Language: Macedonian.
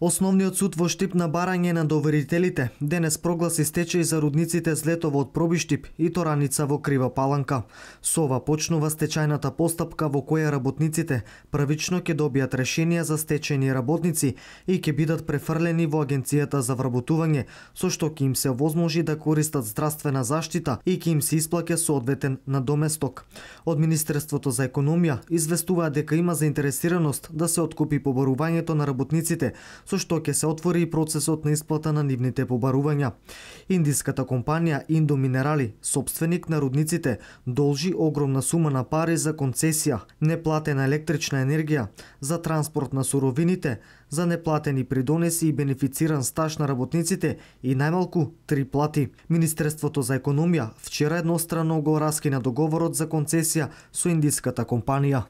Основниот суд во Штип на барање на доверителите денес прогласи стечеј за рудниците Злетово од Пробиштип и Тораница во Крива Паланка. Со ова почнува стечајната постапка во која работниците правично ќе добијат решенија за стечени работници и ќе бидат префрлени во агенцијата за вработување, со што ќе им се возможи да користат здравствена заштита и ќе им се исплаке соодветен доместок. Од Министерството за економија известуваат дека има заинтересираност да се откупи поборувањето на работниците со што ќе се отвори и процесот на исплата на нивните побарувања. Индиската компанија Индо Минерали, собственик на рудниците, должи огромна сума на пари за концесија, неплатена електрична енергија, за транспорт на суровините, за неплатени придонеси и бенефициран стаж на работниците и најмалку три плати. Министерството за економија вчера еднострано го раскина договорот за концесија со индиската компанија.